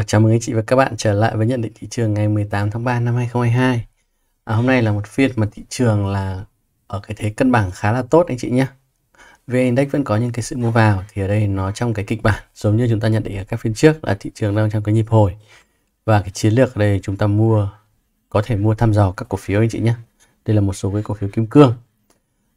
Và ờ, chào mừng anh chị và các bạn trở lại với nhận định thị trường ngày 18 tháng 3 năm 2022. À, hôm nay là một phiên mà thị trường là ở cái thế cân bằng khá là tốt anh chị nhé. VN Index vẫn có những cái sự mua vào thì ở đây nó trong cái kịch bản giống như chúng ta nhận định ở các phiên trước là thị trường đang trong cái nhịp hồi. Và cái chiến lược ở đây chúng ta mua có thể mua thăm dò các cổ phiếu anh chị nhé. Đây là một số cái cổ phiếu kim cương.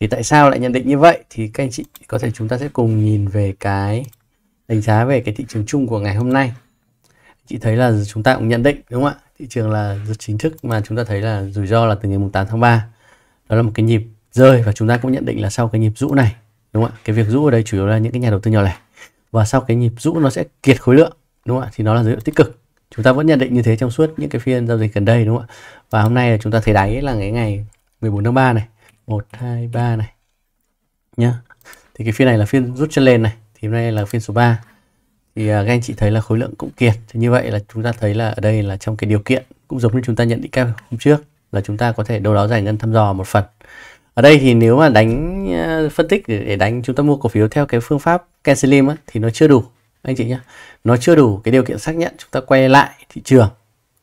Thì tại sao lại nhận định như vậy thì các anh chị có thể chúng ta sẽ cùng nhìn về cái đánh giá về cái thị trường chung của ngày hôm nay chị thấy là chúng ta cũng nhận định đúng không ạ thị trường là rất chính thức mà chúng ta thấy là rủi ro là từ ngày mùng 8 tháng 3 đó là một cái nhịp rơi và chúng ta cũng nhận định là sau cái nhịp rũ này đúng không ạ cái việc rũ ở đây chủ yếu là những cái nhà đầu tư nhỏ lẻ và sau cái nhịp rũ nó sẽ kiệt khối lượng đúng không ạ thì nó là dấu hiệu tích cực chúng ta vẫn nhận định như thế trong suốt những cái phiên giao dịch gần đây đúng không ạ và hôm nay là chúng ta thấy đáy là ngày ngày 14 tháng 3 này 1 2 3 này nhá thì cái phiên này là phiên rút chân lên này thì hôm nay là phiên số 3 thì à, các anh chị thấy là khối lượng cũng kiệt thì như vậy là chúng ta thấy là ở đây là trong cái điều kiện cũng giống như chúng ta nhận định các hôm trước là chúng ta có thể đâu đó giải ngân thăm dò một phần ở đây thì nếu mà đánh à, phân tích để, đánh chúng ta mua cổ phiếu theo cái phương pháp Ken thì nó chưa đủ anh chị nhé nó chưa đủ cái điều kiện xác nhận chúng ta quay lại thị trường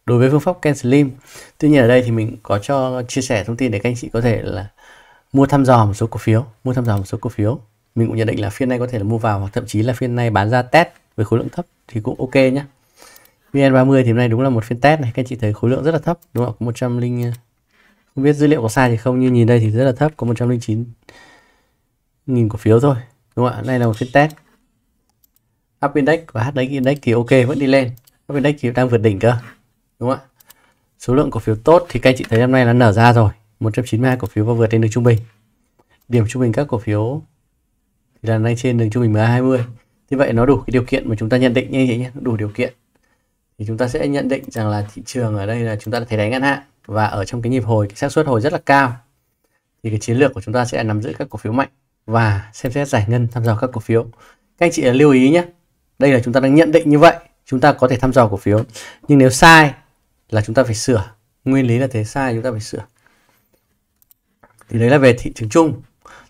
đối với phương pháp Ken tuy nhiên ở đây thì mình có cho chia sẻ thông tin để các anh chị có thể là mua thăm dò một số cổ phiếu mua thăm dò một số cổ phiếu mình cũng nhận định là phiên này có thể là mua vào hoặc thậm chí là phiên này bán ra test với khối lượng thấp thì cũng ok nhé VN30 thì hôm nay đúng là một phiên test này các anh chị thấy khối lượng rất là thấp đúng không ạ có 100 linh ờ, không biết dữ liệu có sai thì không nhưng nhìn đây thì rất là thấp có 109 nghìn cổ phiếu thôi đúng không ạ đây là một phiên test up index và đấy index thì ok vẫn đi lên up index thì đang vượt đỉnh cơ đúng không ạ số lượng cổ phiếu tốt thì các anh chị thấy năm nay nó nở ra rồi 192 cổ phiếu và vượt lên đường trung bình điểm trung bình các cổ phiếu thì là đang trên đường trung bình MA20 như vậy nó đủ cái điều kiện mà chúng ta nhận định như thế nhé đủ điều kiện thì chúng ta sẽ nhận định rằng là thị trường ở đây là chúng ta đã thấy đánh ngắn hạn và ở trong cái nhịp hồi cái xác suất hồi rất là cao thì cái chiến lược của chúng ta sẽ nắm giữ các cổ phiếu mạnh và xem xét giải ngân thăm dò các cổ phiếu các anh chị lưu ý nhé đây là chúng ta đang nhận định như vậy chúng ta có thể thăm dò cổ phiếu nhưng nếu sai là chúng ta phải sửa nguyên lý là thế sai chúng ta phải sửa thì đấy là về thị trường chung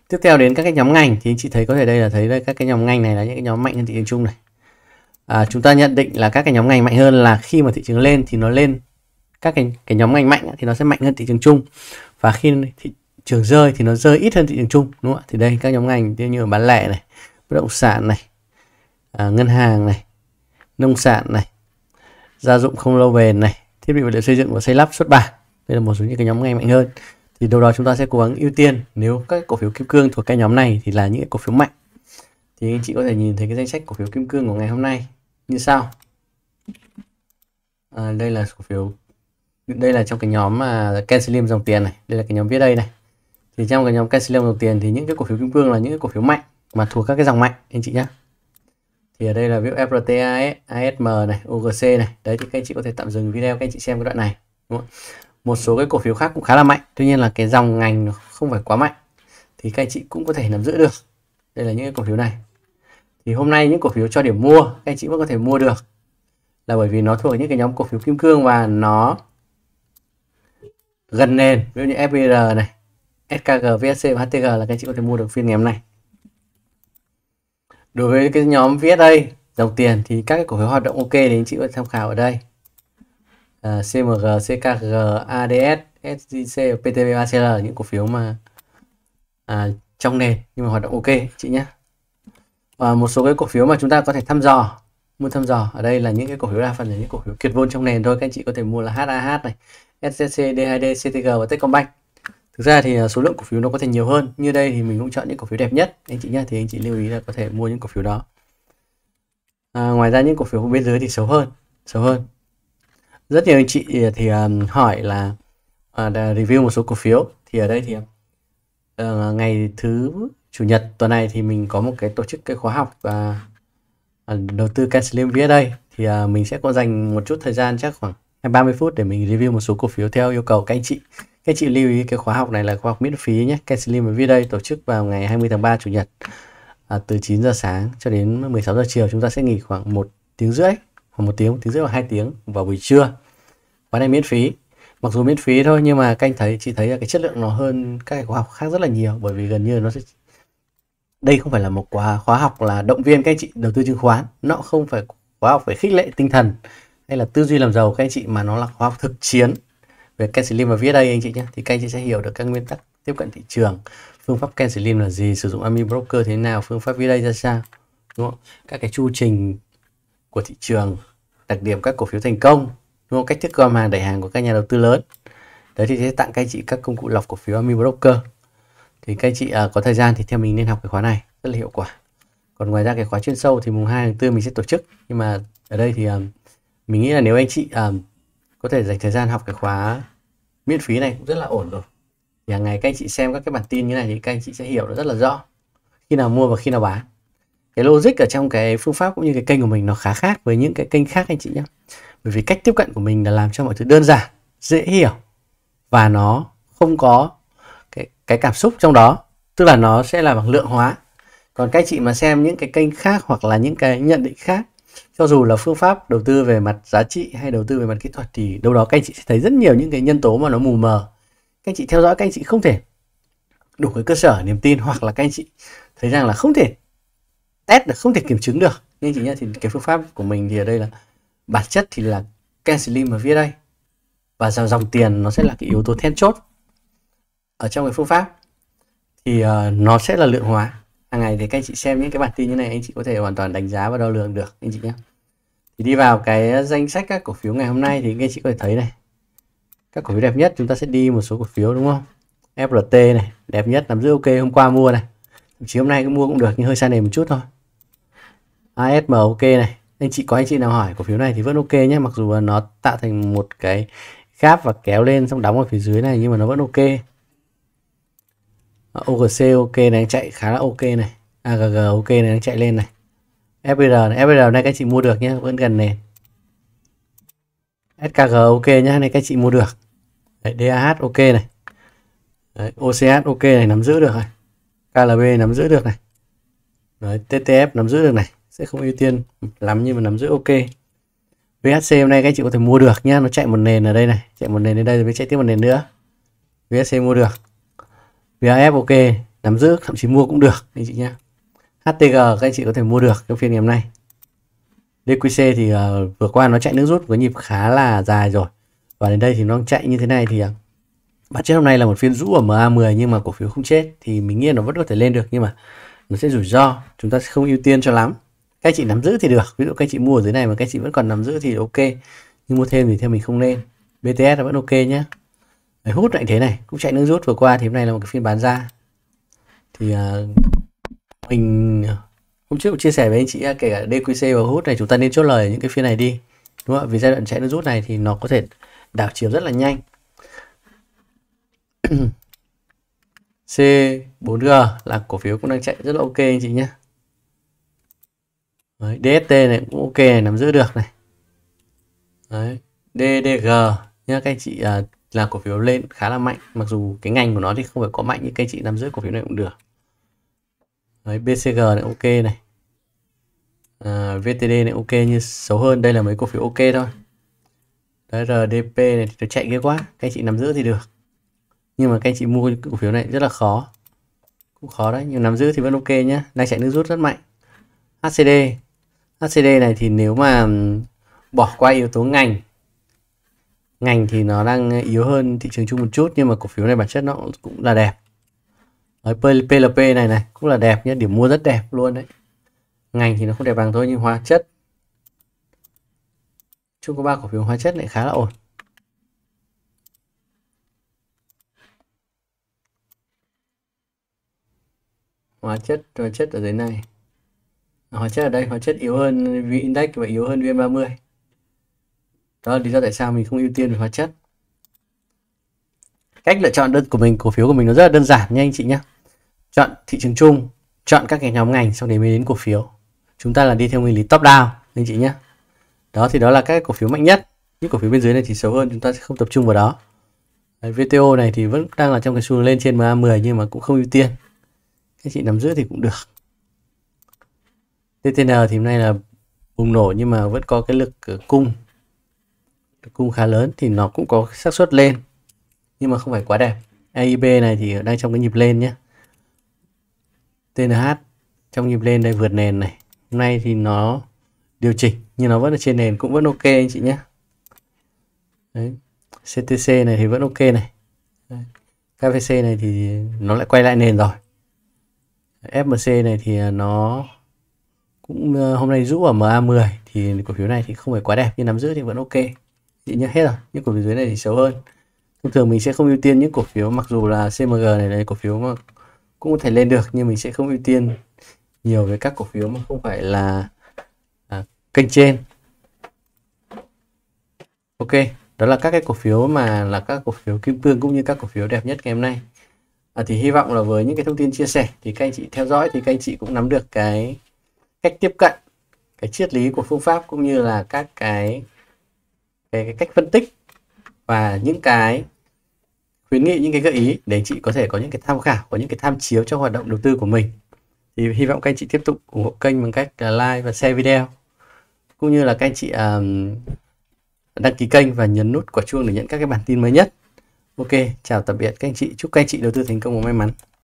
tiếp theo đến các cái nhóm ngành thì anh chị thấy có thể đây là thấy đây các cái nhóm ngành này là những cái nhóm mạnh hơn thị trường chung này à, chúng ta nhận định là các cái nhóm ngành mạnh hơn là khi mà thị trường lên thì nó lên các cái, cái nhóm ngành mạnh thì nó sẽ mạnh hơn thị trường chung và khi thị trường rơi thì nó rơi ít hơn thị trường chung đúng không ạ thì đây các nhóm ngành như bán lẻ này bất động sản này à, ngân hàng này nông sản này gia dụng không lâu bền này thiết bị vật liệu xây dựng và xây lắp xuất bản đây là một số những cái nhóm ngành mạnh hơn thì đầu đó chúng ta sẽ cố gắng ưu tiên nếu các cổ phiếu kim cương thuộc cái nhóm này thì là những cổ phiếu mạnh thì anh chị có thể nhìn thấy cái danh sách cổ phiếu kim cương của ngày hôm nay như sau à, đây là cổ phiếu đây là trong cái nhóm mà Cancelium dòng tiền này đây là cái nhóm viết đây này thì trong cái nhóm Cancelium dòng tiền thì những cái cổ phiếu kim cương là những cái cổ phiếu mạnh mà thuộc các cái dòng mạnh anh chị nhé thì ở đây là ví dụ FRT ASM này OGC này đấy thì các anh chị có thể tạm dừng video các anh chị xem cái đoạn này đúng không? một số cái cổ phiếu khác cũng khá là mạnh tuy nhiên là cái dòng ngành không phải quá mạnh thì các anh chị cũng có thể nắm giữ được đây là những cái cổ phiếu này thì hôm nay những cổ phiếu cho điểm mua các anh chị vẫn có thể mua được là bởi vì nó thuộc những cái nhóm cổ phiếu kim cương và nó gần nền ví dụ như FBR này SKG, VSC và HTG là các anh chị có thể mua được phiên ngày hôm nay đối với cái nhóm VSA dòng tiền thì các cái cổ phiếu hoạt động ok thì anh chị có thể tham khảo ở đây Ờ, CMG, CKG, ADS, SGC, PTB, ACR những cổ phiếu mà à, trong nền nhưng mà hoạt động ok chị nhé và một số cái cổ phiếu mà chúng ta có thể thăm dò mua thăm dò ở đây là những cái cổ phiếu đa phần là những cổ phiếu kiệt vôn trong nền thôi các anh chị có thể mua là HAH này SCC, D2D, CTG và Techcombank thực ra thì à, số lượng cổ phiếu nó có thể nhiều hơn như đây thì mình cũng chọn những cổ phiếu đẹp nhất anh chị nhé thì anh chị lưu ý là có thể mua những cổ phiếu đó à, ngoài ra những cổ phiếu bên dưới thì xấu hơn xấu hơn rất nhiều anh chị à, thì à, hỏi là uh, review một số cổ phiếu thì ở đây thì uh, ngày thứ chủ nhật tuần này thì mình có một cái tổ chức cái khóa học và uh, đầu tư Canslim VSA đây thì uh, mình sẽ có dành một chút thời gian chắc khoảng 30 phút để mình review một số cổ phiếu theo yêu cầu các anh chị các anh chị lưu ý cái khóa học này là khóa học miễn phí nhé Canslim VSA đây tổ chức vào ngày 20 tháng 3 chủ nhật uh, từ 9 giờ sáng cho đến 16 giờ chiều chúng ta sẽ nghỉ khoảng một tiếng rưỡi một tiếng một tiếng rưỡi hoặc hai tiếng vào buổi trưa khóa này miễn phí mặc dù miễn phí thôi nhưng mà canh thấy chị thấy là cái chất lượng nó hơn các khóa học khác rất là nhiều bởi vì gần như nó sẽ đây không phải là một khóa khóa học là động viên các anh chị đầu tư chứng khoán nó không phải khóa học về khích lệ tinh thần hay là tư duy làm giàu các anh chị mà nó là khóa học thực chiến về Ken Slim và viết đây anh chị nhé thì các anh chị sẽ hiểu được các nguyên tắc tiếp cận thị trường phương pháp Ken Slim là gì sử dụng Ami Broker thế nào phương pháp viết đây ra sao đúng không các cái chu trình của thị trường đặc điểm các cổ phiếu thành công đúng không cách thức gom hàng đẩy hàng của các nhà đầu tư lớn đấy thì sẽ tặng các anh chị các công cụ lọc cổ phiếu Ami Broker thì các anh chị à, có thời gian thì theo mình nên học cái khóa này rất là hiệu quả còn ngoài ra cái khóa chuyên sâu thì mùng 2 tháng 4 mình sẽ tổ chức nhưng mà ở đây thì um, mình nghĩ là nếu anh chị um, có thể dành thời gian học cái khóa miễn phí này cũng rất là ổn rồi thì hàng ngày các anh chị xem các cái bản tin như này thì các anh chị sẽ hiểu nó rất là rõ khi nào mua và khi nào bán cái logic ở trong cái phương pháp cũng như cái kênh của mình nó khá khác với những cái kênh khác anh chị nhé bởi vì cách tiếp cận của mình là làm cho mọi thứ đơn giản dễ hiểu và nó không có cái, cái cảm xúc trong đó tức là nó sẽ là bằng lượng hóa còn các chị mà xem những cái kênh khác hoặc là những cái nhận định khác cho dù là phương pháp đầu tư về mặt giá trị hay đầu tư về mặt kỹ thuật thì đâu đó các anh chị sẽ thấy rất nhiều những cái nhân tố mà nó mù mờ các anh chị theo dõi các anh chị không thể đủ cái cơ sở niềm tin hoặc là các anh chị thấy rằng là không thể test là không thể kiểm chứng được nhưng chị nhá thì cái phương pháp của mình thì ở đây là bản chất thì là Ken Slim ở phía đây và dòng, dòng tiền nó sẽ là cái yếu tố then chốt ở trong cái phương pháp thì uh, nó sẽ là lượng hóa hàng ngày thì các anh chị xem những cái bản tin như này anh chị có thể hoàn toàn đánh giá và đo lường được anh chị nhé thì đi vào cái danh sách các cổ phiếu ngày hôm nay thì anh chị có thể thấy này các cổ phiếu đẹp nhất chúng ta sẽ đi một số cổ phiếu đúng không FRT này đẹp nhất nằm giữ ok hôm qua mua này chỉ hôm nay cũng mua cũng được nhưng hơi xa nền một chút thôi ASM ok này anh chị có anh chị nào hỏi cổ phiếu này thì vẫn ok nhé mặc dù nó tạo thành một cái gap và kéo lên xong đóng ở phía dưới này nhưng mà nó vẫn ok ờ, OGC ok này anh chạy khá là ok này AGG ok này anh chạy lên này FBR này FBR này các chị mua được nhé vẫn gần nền SKG ok nhé này các chị mua được Đấy, DAH ok này Đấy, OCH ok này nắm giữ được này KLB nắm giữ được này Đấy, TTF nắm giữ được này sẽ không ưu tiên lắm nhưng mà nắm giữ ok VHC hôm nay các chị có thể mua được nhá nó chạy một nền ở đây này chạy một nền đến đây rồi mới chạy tiếp một nền nữa VHC mua được VHF ok nắm giữ thậm chí mua cũng được anh chị nhá HTG các anh chị có thể mua được trong phiên ngày hôm nay DQC thì uh, vừa qua nó chạy nước rút với nhịp khá là dài rồi và đến đây thì nó chạy như thế này thì uh, bản chất hôm nay là một phiên rũ ở MA10 nhưng mà cổ phiếu không chết thì mình nghĩ là nó vẫn có thể lên được nhưng mà nó sẽ rủi ro chúng ta sẽ không ưu tiên cho lắm các chị nắm giữ thì được ví dụ các chị mua ở dưới này mà các chị vẫn còn nắm giữ thì ok nhưng mua thêm thì theo mình không nên BTS là vẫn ok nhá Đấy, hút lại thế này cũng chạy nước rút vừa qua thì hôm nay là một cái phiên bán ra thì uh, mình à, hôm trước cũng chia sẻ với anh chị kể cả DQC và hút này chúng ta nên chốt lời những cái phiên này đi đúng không ạ vì giai đoạn chạy nước rút này thì nó có thể đảo chiều rất là nhanh C4G là cổ phiếu cũng đang chạy rất là ok anh chị nhé Đấy, DST này cũng ok này, nắm giữ được này. Đấy, DDG nhá các anh chị à, là cổ phiếu lên khá là mạnh, mặc dù cái ngành của nó thì không phải có mạnh nhưng các anh chị nắm giữ cổ phiếu này cũng được. Đấy, BCG này ok này. À, VTD này ok như xấu hơn, đây là mấy cổ phiếu ok thôi. Đấy, RDP này thì nó chạy ghê quá, các anh chị nắm giữ thì được. Nhưng mà các anh chị mua cổ phiếu này rất là khó. Cũng khó đấy, nhưng nắm giữ thì vẫn ok nhá, đang chạy nước rút rất mạnh. HCD HCD này thì nếu mà bỏ qua yếu tố ngành ngành thì nó đang yếu hơn thị trường chung một chút nhưng mà cổ phiếu này bản chất nó cũng là đẹp Đấy, PLP này này cũng là đẹp nhé điểm mua rất đẹp luôn đấy ngành thì nó không đẹp bằng thôi nhưng hóa chất chung có ba cổ phiếu hóa chất lại khá là ổn hóa chất hóa chất ở dưới này hóa chất ở đây hóa chất yếu hơn v index và yếu hơn vn 30 đó là lý do tại sao mình không ưu tiên về hóa chất cách lựa chọn đơn của mình cổ phiếu của mình nó rất là đơn giản nha anh chị nhé chọn thị trường chung chọn các cái nhóm ngành sau đấy mới đến cổ phiếu chúng ta là đi theo nguyên lý top down anh chị nhé đó thì đó là các cổ phiếu mạnh nhất những cổ phiếu bên dưới này thì xấu hơn chúng ta sẽ không tập trung vào đó đấy, VTO này thì vẫn đang là trong cái xu lên trên MA10 nhưng mà cũng không ưu tiên các chị nắm giữ thì cũng được TTN thì hôm nay là bùng nổ nhưng mà vẫn có cái lực ờ, cung lực cung khá lớn thì nó cũng có xác suất lên nhưng mà không phải quá đẹp AIB này thì đang trong cái nhịp lên nhé TNH trong nhịp lên đây vượt nền này hôm nay thì nó điều chỉnh nhưng nó vẫn ở trên nền cũng vẫn ok anh chị nhé Đấy. CTC này thì vẫn ok này Đấy. KVC này thì nó lại quay lại nền rồi FMC này thì ờ, nó cũng ờ, hôm nay rũ ở MA10 thì cổ phiếu này thì không phải quá đẹp nhưng nắm giữ thì vẫn ok chị nhớ hết rồi những cổ phiếu dưới này thì xấu hơn thông thường mình sẽ không ưu tiên những cổ phiếu mặc dù là CMG này là cổ phiếu mà cũng có thể lên được nhưng mình sẽ không ưu tiên nhiều với các cổ phiếu mà không phải là à, kênh trên ok đó là các cái cổ phiếu mà là các cổ phiếu kim cương cũng như các cổ phiếu đẹp nhất ngày hôm nay à, thì hy vọng là với những cái thông tin chia sẻ thì các anh chị theo dõi thì các anh chị cũng nắm được cái cách tiếp cận cái triết lý của phương pháp cũng như là các cái cái, cái cách phân tích và những cái khuyến nghị những cái gợi ý để chị có thể có những cái tham khảo có những cái tham chiếu cho hoạt động đầu tư của mình thì hy vọng các anh chị tiếp tục ủng hộ kênh bằng cách like và share video cũng như là các anh chị um, đăng ký kênh và nhấn nút quả chuông để nhận các cái bản tin mới nhất ok chào tạm biệt các anh chị chúc các anh chị đầu tư thành công và may mắn